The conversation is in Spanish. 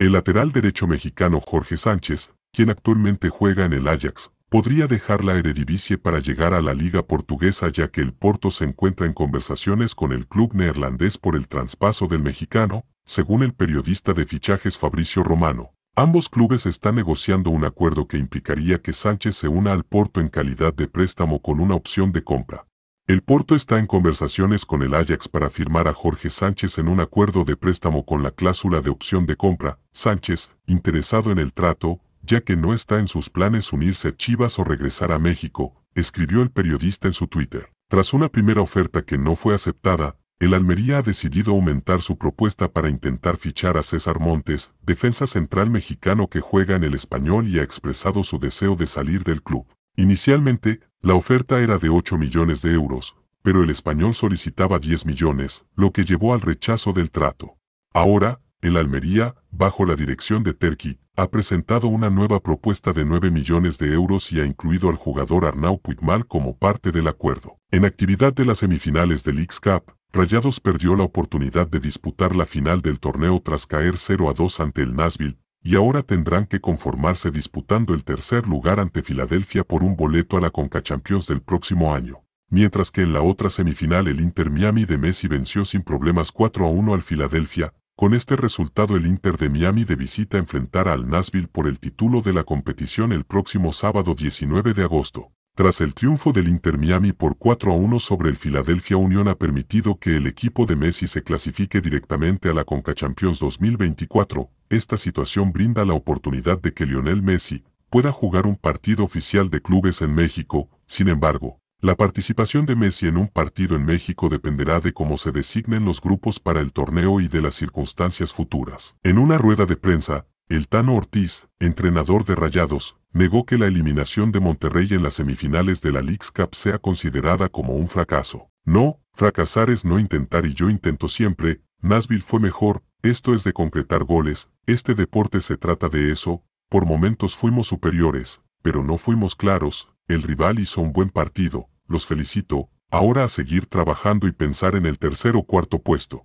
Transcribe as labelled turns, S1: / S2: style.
S1: El lateral derecho mexicano Jorge Sánchez, quien actualmente juega en el Ajax, podría dejar la Eredivisie para llegar a la liga portuguesa ya que el Porto se encuentra en conversaciones con el club neerlandés por el traspaso del mexicano, según el periodista de fichajes Fabricio Romano. Ambos clubes están negociando un acuerdo que implicaría que Sánchez se una al Porto en calidad de préstamo con una opción de compra. El Porto está en conversaciones con el Ajax para firmar a Jorge Sánchez en un acuerdo de préstamo con la cláusula de opción de compra. Sánchez, interesado en el trato, ya que no está en sus planes unirse a Chivas o regresar a México, escribió el periodista en su Twitter. Tras una primera oferta que no fue aceptada, el Almería ha decidido aumentar su propuesta para intentar fichar a César Montes, defensa central mexicano que juega en el español y ha expresado su deseo de salir del club. Inicialmente, la oferta era de 8 millones de euros, pero el español solicitaba 10 millones, lo que llevó al rechazo del trato. Ahora, el Almería, bajo la dirección de Terki, ha presentado una nueva propuesta de 9 millones de euros y ha incluido al jugador Arnau Puigmal como parte del acuerdo. En actividad de las semifinales del X-Cup, Rayados perdió la oportunidad de disputar la final del torneo tras caer 0 a 2 ante el Nashville y ahora tendrán que conformarse disputando el tercer lugar ante Filadelfia por un boleto a la Concachampions Champions del próximo año. Mientras que en la otra semifinal el Inter Miami de Messi venció sin problemas 4 a 1 al Filadelfia, con este resultado el Inter de Miami de visita enfrentará al Nashville por el título de la competición el próximo sábado 19 de agosto. Tras el triunfo del Inter Miami por 4 a 1 sobre el Philadelphia Union ha permitido que el equipo de Messi se clasifique directamente a la Conca Champions 2024. Esta situación brinda la oportunidad de que Lionel Messi pueda jugar un partido oficial de clubes en México. Sin embargo, la participación de Messi en un partido en México dependerá de cómo se designen los grupos para el torneo y de las circunstancias futuras. En una rueda de prensa, el Tano Ortiz, entrenador de Rayados, negó que la eliminación de Monterrey en las semifinales de la Leagues Cup sea considerada como un fracaso. No, fracasar es no intentar y yo intento siempre, Nashville fue mejor, esto es de concretar goles, este deporte se trata de eso, por momentos fuimos superiores, pero no fuimos claros, el rival hizo un buen partido, los felicito, ahora a seguir trabajando y pensar en el tercer o cuarto puesto.